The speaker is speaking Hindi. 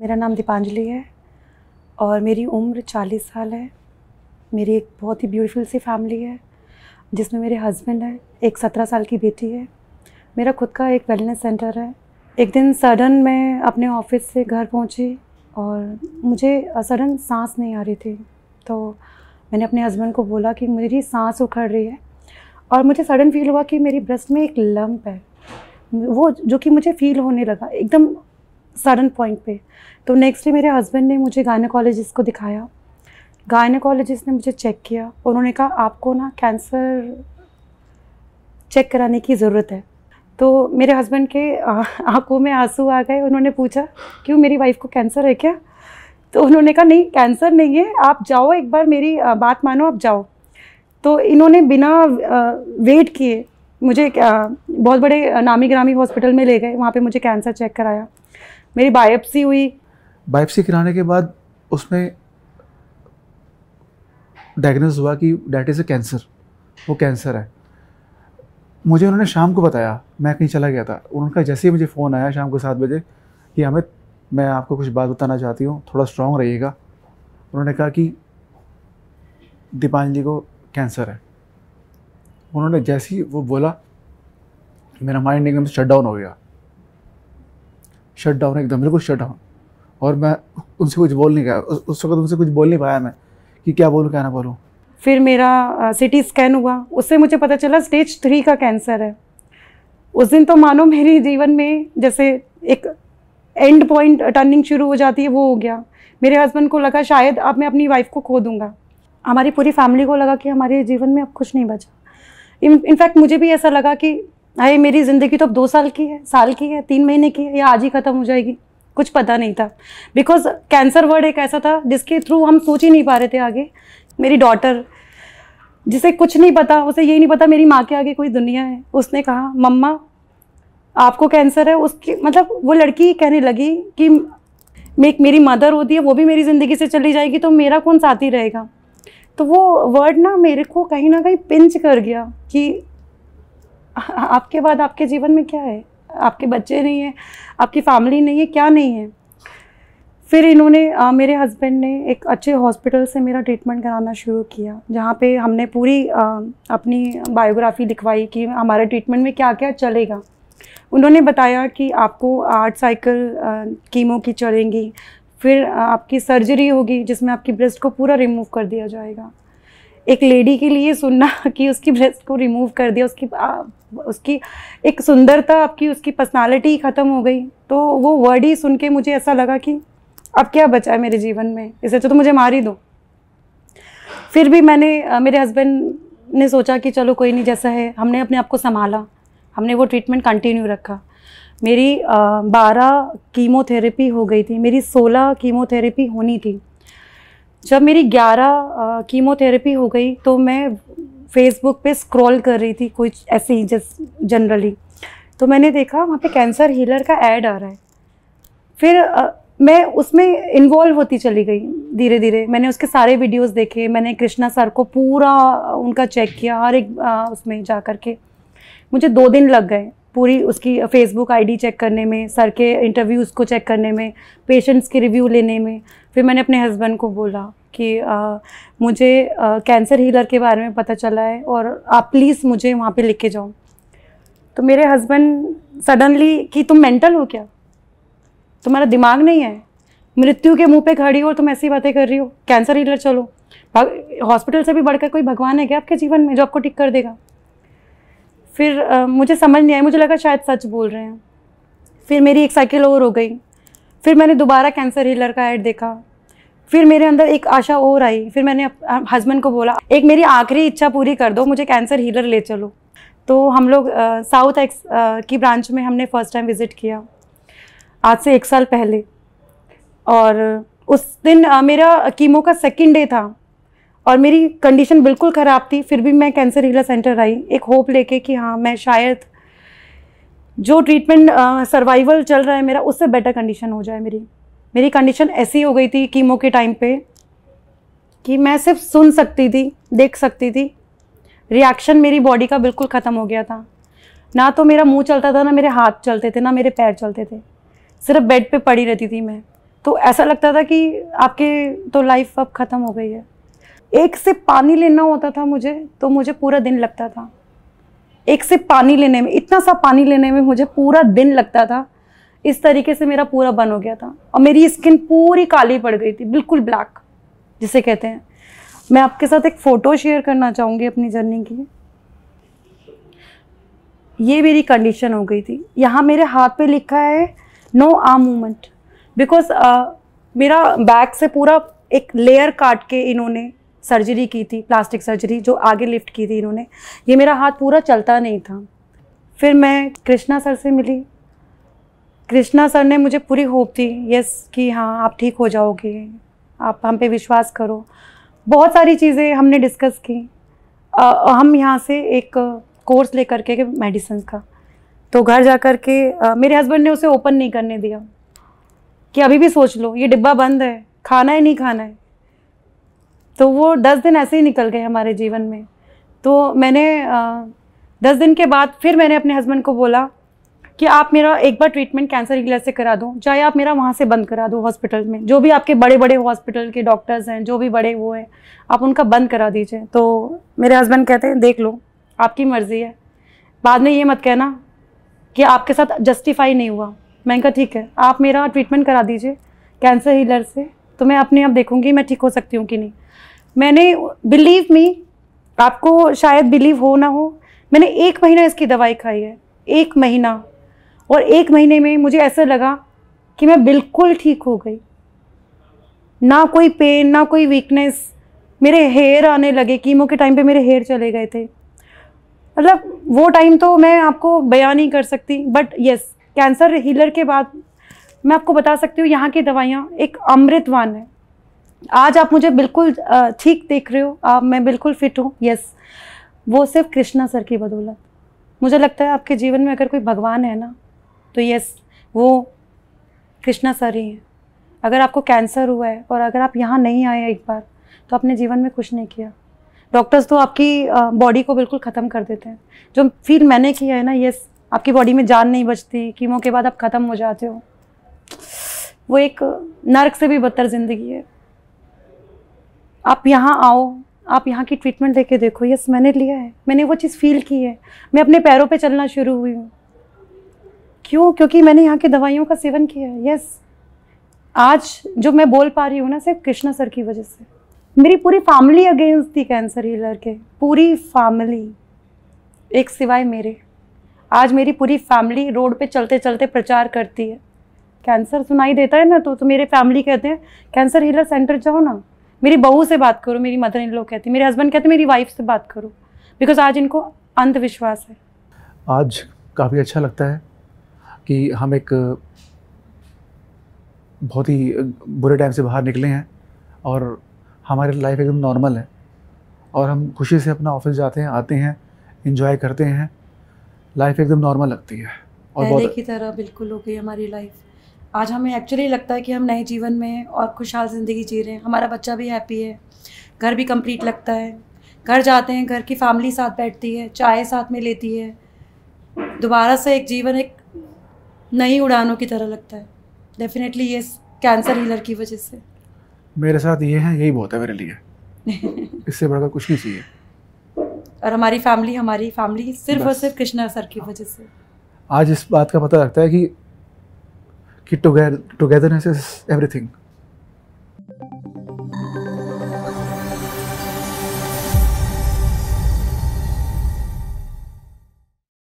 मेरा नाम दीपांजलि है और मेरी उम्र 40 साल है मेरी एक बहुत ही ब्यूटीफुल सी फैमिली है जिसमें मेरे हस्बैंड हैं एक सत्रह साल की बेटी है मेरा खुद का एक वेलनेस सेंटर है एक दिन सडन मैं अपने ऑफिस से घर पहुंची और मुझे सडन सांस नहीं आ रही थी तो मैंने अपने हस्बैंड को बोला कि मेरी सांस उखड़ रही है और मुझे सडन फील हुआ कि मेरी ब्रेस्ट में एक लम्प है वो जो कि मुझे फील होने लगा एकदम सडन पॉइंट पे तो नेक्स्ट डे मेरे हस्बैंड ने मुझे गायनाकोलॉजिस्ट को दिखाया गायनाकोलॉजिस्ट ने मुझे चेक किया उन्होंने कहा आपको ना कैंसर चेक कराने की ज़रूरत है तो मेरे हस्बैंड के आंखों में आंसू आ गए उन्होंने पूछा क्यों मेरी वाइफ को कैंसर है क्या तो उन्होंने कहा नहीं कैंसर नहीं है आप जाओ एक बार मेरी बात मानो आप जाओ तो इन्होंने बिना वेट किए मुझे बहुत बड़े नामी ग्रामी हॉस्पिटल में ले गए वहाँ पे मुझे कैंसर चेक कराया मेरी बायोप्सी हुई बायोप्सी कराने के बाद उसमें डायग्नोज हुआ कि डैट इज़ अ कैंसर वो कैंसर है मुझे उन्होंने शाम को बताया मैं कहीं चला गया था उनका जैसे ही मुझे फ़ोन आया शाम को सात बजे कि अमित मैं आपको कुछ बात बताना चाहती हूँ थोड़ा स्ट्रांग रहिएगा उन्होंने कहा कि दीपांजलि को कैंसर है उन्होंने जैसे ही वो बोला मेरा माइंड एकदम शट डाउन हो गया शट डाउन एकदम बिल्कुल शट डाउन और मैं उनसे कुछ बोल नहीं गया उस वक्त उनसे कुछ बोल नहीं पाया मैं कि क्या बोलूँ क्या ना बोलूँ फिर मेरा सिटी स्कैन हुआ उससे मुझे पता चला स्टेज थ्री का कैंसर है उस दिन तो मानो मेरे जीवन में जैसे एक एंड पॉइंट टर्निंग शुरू हो जाती है वो हो गया मेरे हस्बैंड को लगा शायद अब मैं अपनी वाइफ को खो दूंगा हमारी पूरी फैमिली को लगा कि हमारे जीवन में अब कुछ नहीं बचा इनफैक्ट मुझे भी ऐसा लगा कि अरे मेरी ज़िंदगी तो अब दो साल की है साल की है तीन महीने की है या आज ही ख़त्म हो जाएगी कुछ पता नहीं था बिकॉज कैंसर वर्ड एक ऐसा था जिसके थ्रू हम सोच ही नहीं पा रहे थे आगे मेरी डॉटर जिसे कुछ नहीं पता उसे ये नहीं पता मेरी माँ के आगे कोई दुनिया है उसने कहा मम्मा आपको कैंसर है उसकी मतलब वो लड़की कहने लगी कि एक मेरी मदर होती है वो भी मेरी ज़िंदगी से चली जाएगी तो मेरा कौन साथी रहेगा तो वो वर्ड ना मेरे को कहीं ना कहीं पिंच कर गया कि आपके बाद आपके जीवन में क्या है आपके बच्चे नहीं हैं आपकी फैमिली नहीं है क्या नहीं है फिर इन्होंने आ, मेरे हस्बैंड ने एक अच्छे हॉस्पिटल से मेरा ट्रीटमेंट कराना शुरू किया जहाँ पे हमने पूरी आ, अपनी बायोग्राफी लिखवाई कि हमारे ट्रीटमेंट में क्या क्या चलेगा उन्होंने बताया कि आपको आठ साइकिल कीमो की चलेंगी फिर आपकी सर्जरी होगी जिसमें आपकी ब्रेस्ट को पूरा रिमूव कर दिया जाएगा एक लेडी के लिए सुनना कि उसकी ब्रेस्ट को रिमूव कर दिया उसकी उसकी एक सुंदरता आपकी उसकी पर्सनालिटी ख़त्म हो गई तो वो वर्ड ही सुन के मुझे ऐसा लगा कि अब क्या बचा है मेरे जीवन में इससे तो, तो मुझे मार ही दो फिर भी मैंने मेरे हस्बैंड ने सोचा कि चलो कोई नहीं जैसा है हमने अपने आप को संभाला हमने वो ट्रीटमेंट कंटिन्यू रखा मेरी बारह कीमोथेरेपी हो गई थी मेरी सोलह कीमोथेरेपी होनी थी जब मेरी ग्यारह कीमोथेरेपी हो गई तो मैं फेसबुक पे स्क्रॉल कर रही थी कुछ ऐसे ही जस्ट जनरली तो मैंने देखा वहाँ पे कैंसर हीलर का ऐड आ रहा है फिर आ, मैं उसमें इन्वॉल्व होती चली गई धीरे धीरे मैंने उसके सारे वीडियोस देखे मैंने कृष्णा सर को पूरा उनका चेक किया हर एक आ, उसमें जा कर के मुझे दो दिन लग गए पूरी उसकी फेसबुक आईडी चेक करने में सर के इंटरव्यूज़ को चेक करने में पेशेंट्स के रिव्यू लेने में फिर मैंने अपने हस्बैंड को बोला कि आ, मुझे आ, कैंसर हीलर के बारे में पता चला है और आप प्लीज़ मुझे वहाँ पे लेके जाओ तो मेरे हस्बैंड सडनली कि तुम मेंटल हो क्या तुम्हारा दिमाग नहीं है मृत्यु के मुंह पे खड़ी हो और तुम ऐसी बातें कर रही हो कैंसर हीलर चलो हॉस्पिटल से भी बढ़कर कोई भगवान है क्या आपके जीवन में जो आपको ठीक कर देगा फिर आ, मुझे समझ नहीं आई मुझे लगा शायद सच बोल रहे हैं फिर मेरी एक साइकिल और हो गई फिर मैंने दोबारा कैंसर हीलर का ऐड देखा फिर मेरे अंदर एक आशा और आई फिर मैंने हस्बैंड को बोला एक मेरी आखिरी इच्छा पूरी कर दो मुझे कैंसर हीलर ले चलो तो हम लोग साउथ एक्स की ब्रांच में हमने फ़र्स्ट टाइम विज़िट किया आज से एक साल पहले और उस दिन आ, मेरा कीमो का सेकेंड डे था और मेरी कंडीशन बिल्कुल ख़राब थी फिर भी मैं कैंसर हीलर सेंटर आई एक होप लेके कि हाँ मैं शायद जो ट्रीटमेंट सर्वाइवल चल रहा है मेरा उससे बेटर कंडीशन हो जाए मेरी मेरी कंडीशन ऐसी हो गई थी कीमो के टाइम पे कि मैं सिर्फ सुन सकती थी देख सकती थी रिएक्शन मेरी बॉडी का बिल्कुल ख़त्म हो गया था ना तो मेरा मुंह चलता था ना मेरे हाथ चलते थे ना मेरे पैर चलते थे सिर्फ बेड पे पड़ी रहती थी मैं तो ऐसा लगता था कि आपके तो लाइफ अब ख़त्म हो गई है एक से पानी लेना होता था मुझे तो मुझे पूरा दिन लगता था एक से पानी लेने में इतना सा पानी लेने में मुझे पूरा दिन लगता था इस तरीके से मेरा पूरा बन हो गया था और मेरी स्किन पूरी काली पड़ गई थी बिल्कुल ब्लैक जिसे कहते हैं मैं आपके साथ एक फ़ोटो शेयर करना चाहूँगी अपनी जर्नी की ये मेरी कंडीशन हो गई थी यहाँ मेरे हाथ पे लिखा है नो आर्म मूवमेंट बिकॉज मेरा बैक से पूरा एक लेयर काट के इन्होंने सर्जरी की थी प्लास्टिक सर्जरी जो आगे लिफ्ट की थी इन्होंने ये मेरा हाथ पूरा चलता नहीं था फिर मैं कृष्णा सर से मिली कृष्णा सर ने मुझे पूरी होप दी यस कि हाँ आप ठीक हो जाओगे आप हम पे विश्वास करो बहुत सारी चीज़ें हमने डिस्कस की आ, हम यहाँ से एक कोर्स लेकर के मेडिसिन का तो घर जा कर के आ, मेरे हस्बैंड ने उसे ओपन नहीं करने दिया कि अभी भी सोच लो ये डिब्बा बंद है खाना है नहीं खाना है तो वो दस दिन ऐसे ही निकल गए हमारे जीवन में तो मैंने आ, दस दिन के बाद फिर मैंने अपने हस्बैंड को बोला कि आप मेरा एक बार ट्रीटमेंट कैंसर हीलर से करा दो चाहे आप मेरा वहाँ से बंद करा दो हॉस्पिटल में जो भी आपके बड़े बड़े हॉस्पिटल के डॉक्टर्स हैं जो भी बड़े वो हैं आप उनका बंद करा दीजिए तो मेरे हस्बैंड कहते हैं देख लो आपकी मर्ज़ी है बाद में ये मत कहना कि आपके साथ जस्टिफाई नहीं हुआ मैंने कहा ठीक है आप मेरा ट्रीटमेंट करा दीजिए कैंसर हीलर से तो मैं अपने आप देखूँगी मैं ठीक हो सकती हूँ कि नहीं मैंने बिलीव मी आपको शायद बिलीव हो ना हो मैंने एक महीना इसकी दवाई खाई है एक महीना और एक महीने में मुझे ऐसा लगा कि मैं बिल्कुल ठीक हो गई ना कोई पेन ना कोई वीकनेस मेरे हेयर आने लगे कीमो के टाइम पे मेरे हेयर चले गए थे मतलब वो टाइम तो मैं आपको बयान नहीं कर सकती बट यस कैंसर हीलर के बाद मैं आपको बता सकती हूँ यहाँ की दवाइयाँ एक अमृतवान है आज आप मुझे बिल्कुल ठीक देख रहे हो आप मैं बिल्कुल फिट हूँ यस वो सिर्फ कृष्णा सर की बदौलत मुझे लगता है आपके जीवन में अगर कोई भगवान है ना तो यस वो कृष्णा सर ही हैं अगर आपको कैंसर हुआ है और अगर आप यहाँ नहीं आए एक बार तो अपने जीवन में कुछ नहीं किया डॉक्टर्स तो आपकी बॉडी को बिल्कुल ख़त्म कर देते हैं जो फील मैंने किया है ना यस आपकी बॉडी में जान नहीं बचती कीमो के बाद आप ख़त्म हो जाते हो वो एक नर्क से भी बदतर ज़िंदगी है आप यहाँ आओ आप यहाँ की ट्रीटमेंट लेके देखो यस मैंने लिया है मैंने वो चीज़ फील की है मैं अपने पैरों पे चलना शुरू हुई हूँ क्यों क्योंकि मैंने यहाँ की दवाइयों का सेवन किया है यस आज जो मैं बोल पा रही हूँ ना सिर्फ कृष्णा सर की वजह से मेरी पूरी फैमिली अगेंस्ट थी कैंसर हीलर के पूरी फैमिली एक सिवाय मेरे आज मेरी पूरी फैमिली रोड पे चलते चलते प्रचार करती है कैंसर सुनाई देता है ना तो, तो मेरे फैमिली कहते हैं कैंसर हीलर सेंटर जाओ ना मेरी बहू से बात करो मेरी मदर इन लोग कहती मेरे हस्बैंड कहते मेरी वाइफ से बात करो बिकॉज आज इनको अंधविश्वास है आज काफ़ी अच्छा लगता है कि हम एक बहुत ही बुरे टाइम से बाहर निकले हैं और हमारी लाइफ एकदम नॉर्मल है और हम खुशी से अपना ऑफिस जाते हैं आते हैं इंजॉय करते हैं लाइफ एकदम नॉर्मल लगती है और पहले की तरह बिल्कुल हो गई हमारी लाइफ आज हमें एक्चुअली लगता है कि हम नए जीवन में और खुशहाल ज़िंदगी जी रहे हैं हमारा बच्चा भी हैप्पी है घर भी कंप्लीट लगता है घर जाते हैं घर की फैमिली साथ बैठती है चाय साथ में लेती है दोबारा से एक जीवन एक नई उड़ानों की तरह लगता है डेफिनेटली ये कैंसर हीलर की वजह से मेरे साथ ये है यही बहुत है मेरे लिए इससे बढ़कर तो कुछ नहीं चाहिए और हमारी फैमिली हमारी फैमिली सिर्फ और सिर्फ कृष्णा सर की वजह से आज इस बात का पता लगता है कि कि टुगेदरनेस इज एवरीथिंग